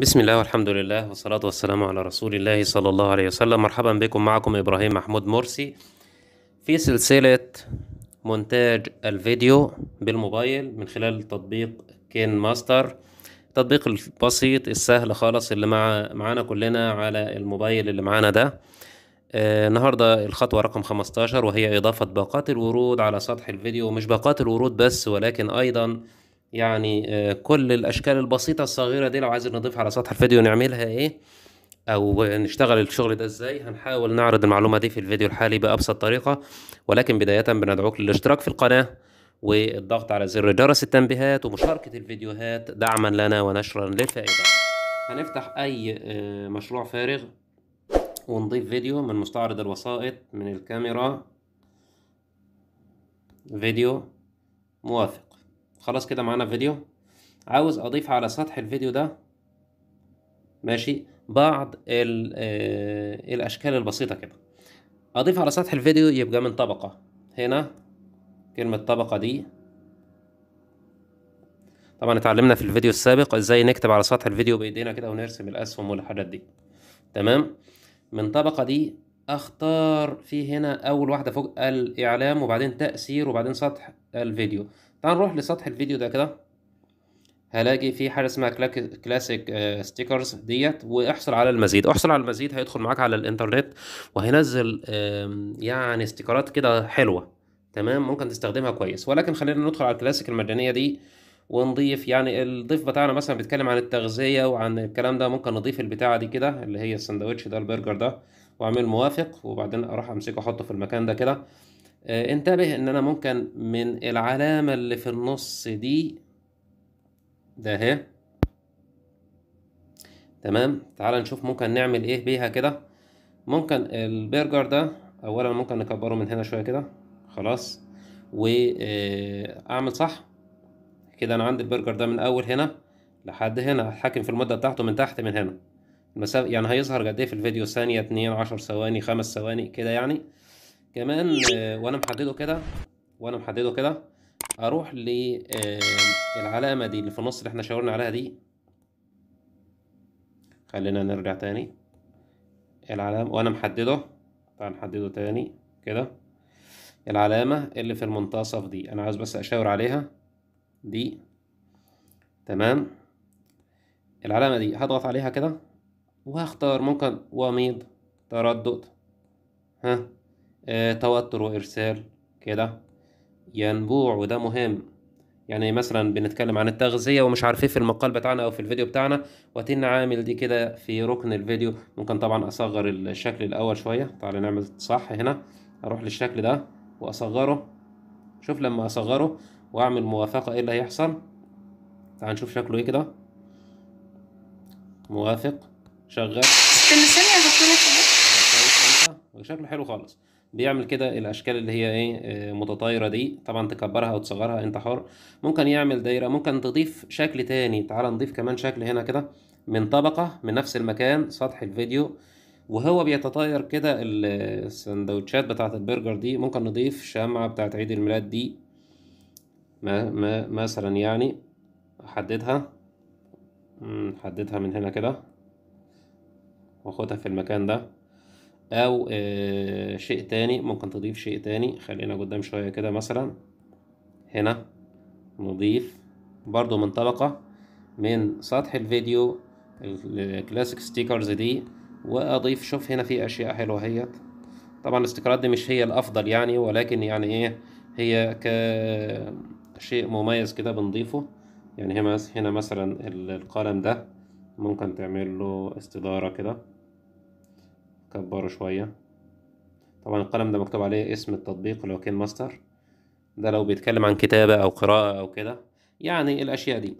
بسم الله والحمد لله والصلاة والسلام على رسول الله صلى الله عليه وسلم مرحبا بكم معكم إبراهيم محمود مرسي في سلسلة مونتاج الفيديو بالموبايل من خلال تطبيق كين ماستر تطبيق البسيط السهل خالص اللي مع معانا كلنا على الموبايل اللي معانا ده آه النهارده الخطوة رقم 15 وهي إضافة باقات الورود على سطح الفيديو مش باقات الورود بس ولكن أيضا يعني آه، كل الاشكال البسيطه الصغيره دي لو عايزين نضيفها على سطح الفيديو نعملها ايه او نشتغل الشغل ده ازاي هنحاول نعرض المعلومه دي في الفيديو الحالي بابسط طريقه ولكن بدايه بندعوك للاشتراك في القناه والضغط على زر جرس التنبيهات ومشاركه الفيديوهات دعما لنا ونشرا للفائده هنفتح اي آه، مشروع فارغ ونضيف فيديو من مستعرض الوسائط من الكاميرا فيديو موافق خلاص كده معانا فيديو عاوز اضيف على سطح الفيديو ده ماشي بعض ال آه، الاشكال البسيطه كده اضيف على سطح الفيديو يبقى من طبقه هنا كلمه طبقه دي طبعا اتعلمنا في الفيديو السابق ازاي نكتب على سطح الفيديو بايدينا كده ونرسم الاسهم والحاجات دي تمام من طبقه دي اختار في هنا اول واحده فوق الاعلام وبعدين تاثير وبعدين سطح الفيديو تعال نروح لسطح الفيديو ده كده هلاقي في حاجه اسمها كلاسيك آه، ستيكرز ديت واحصل على المزيد احصل على المزيد هيدخل معاك على الانترنت وهينزل يعني استيكرات كده حلوه تمام ممكن تستخدمها كويس ولكن خلينا ندخل على الكلاسيك المجانيه دي ونضيف يعني الضيف بتاعنا مثلا بيتكلم عن التغذية وعن الكلام ده ممكن نضيف البتاعة دي كده اللي هي السندوتش ده البرجر ده واعمل موافق وبعدين اروح امسكه احطه في المكان ده كده آه، انتبه ان انا ممكن من العلامة اللي في النص دي ده اهي تمام تعال نشوف ممكن نعمل ايه بيها كده ممكن البرجر ده اولا ممكن نكبره من هنا شوية كده خلاص واعمل آه، صح كده انا عندي البرجر ده من اول هنا لحد هنا هتحكم في المدة بتاعته من تحت من هنا المسافة يعني هيظهر قد ايه في الفيديو ثانية اتنين عشر ثواني خمس ثواني كده يعني كمان آه، وانا محدده كده وانا محدده كده اروح للعلامه آه، دي اللي في النص اللي احنا شاورنا عليها دي خلينا نرجع تاني العلامه وانا محدده تعال نحدده تاني كده العلامه اللي في المنتصف دي انا عايز بس اشاور عليها دي تمام العلامه دي هضغط عليها كده وهختار ممكن وميض تردد ها آه، توتر وإرسال كده ينبوع وده مهم يعني مثلا بنتكلم عن التغذية ومش عارف ايه في المقال بتاعنا او في الفيديو بتاعنا وتن عامل دي كده في ركن الفيديو ممكن طبعا اصغر الشكل الاول شوية تعالى نعمل صح هنا اروح للشكل ده واصغره شوف لما اصغره واعمل موافقة ايه اللي هيحصل تعال نشوف شكله ايه كده موافق شغال آه، شكله حلو خالص بيعمل كده الاشكال اللي هي ايه آه، متطايره دي طبعا تكبرها او تصغرها انت حر ممكن يعمل دايره ممكن تضيف شكل تاني تعال نضيف كمان شكل هنا كده من طبقه من نفس المكان سطح الفيديو وهو بيتطاير كده السندوتشات بتاعه البرجر دي ممكن نضيف شمعه بتاعه عيد الميلاد دي ما ما مثلا يعني احددها احددها من هنا كده واخدها في المكان ده او آه، شيء تاني ممكن تضيف شيء تاني خلينا قدام شوية كده مثلا هنا نضيف برضو من طبقة من سطح الفيديو الكلاسيك ستيكرز دي واضيف شوف هنا في اشياء حلوة هي طبعا الاستيكرات دي مش هي الافضل يعني ولكن يعني ايه هي كشيء مميز كده بنضيفه يعني هنا مثلا القلم ده ممكن تعمل له استدارة كده كبره شوية طبعا القلم ده مكتوب عليه اسم التطبيق اللي هو كين ماستر ده لو بيتكلم عن كتابة أو قراءة أو كده يعني الأشياء دي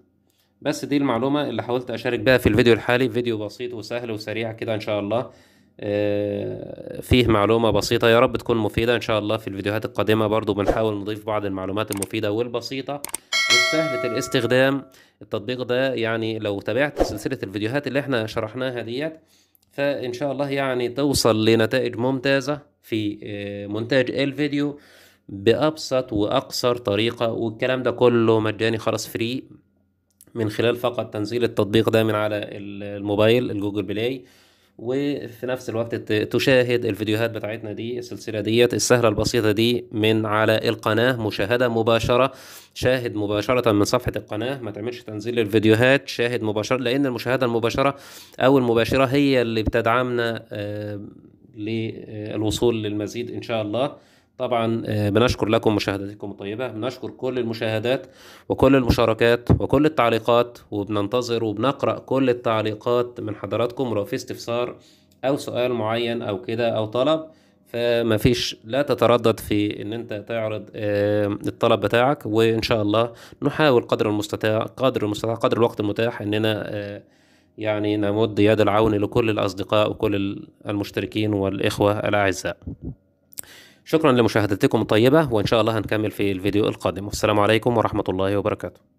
بس دي المعلومة اللي حاولت أشارك بها في الفيديو الحالي فيديو بسيط وسهل وسريع كده إن شاء الله آه، فيه معلومة بسيطة يا رب تكون مفيدة إن شاء الله في الفيديوهات القادمة برضو بنحاول نضيف بعض المعلومات المفيدة والبسيطة وسهلة الاستخدام التطبيق ده يعني لو تابعت سلسلة الفيديوهات اللي احنا شرحناها ديت فان شاء الله يعني توصل لنتائج ممتازه في آه، مونتاج الفيديو بابسط واقصر طريقه والكلام ده كله مجاني خلاص فري من خلال فقط تنزيل التطبيق ده من على الموبايل الجوجل بلاي وفي نفس الوقت تشاهد الفيديوهات بتاعتنا دي السلسلة دي السهلة البسيطة دي من على القناة مشاهدة مباشرة شاهد مباشرة من صفحة القناة ما تعملش تنزيل الفيديوهات شاهد مباشرة لأن المشاهدة المباشرة أو المباشرة هي اللي بتدعمنا آه، للوصول للمزيد إن شاء الله طبعا آه، بنشكر لكم مشاهدتكم الطيبة بنشكر كل المشاهدات وكل المشاركات وكل التعليقات وبننتظر وبنقرأ كل التعليقات من حضراتكم ولو في استفسار أو سؤال معين أو كده أو طلب فما فيش لا تتردد في ان انت تعرض آه، الطلب بتاعك وان شاء الله نحاول قدر المستطاع قدر المستطاع قدر الوقت المتاح اننا آه، يعني نمد يد العون لكل الاصدقاء وكل المشتركين والاخوه الاعزاء شكرا لمشاهدتكم الطيبة وإن شاء الله هنكمل في الفيديو القادم والسلام عليكم ورحمة الله وبركاته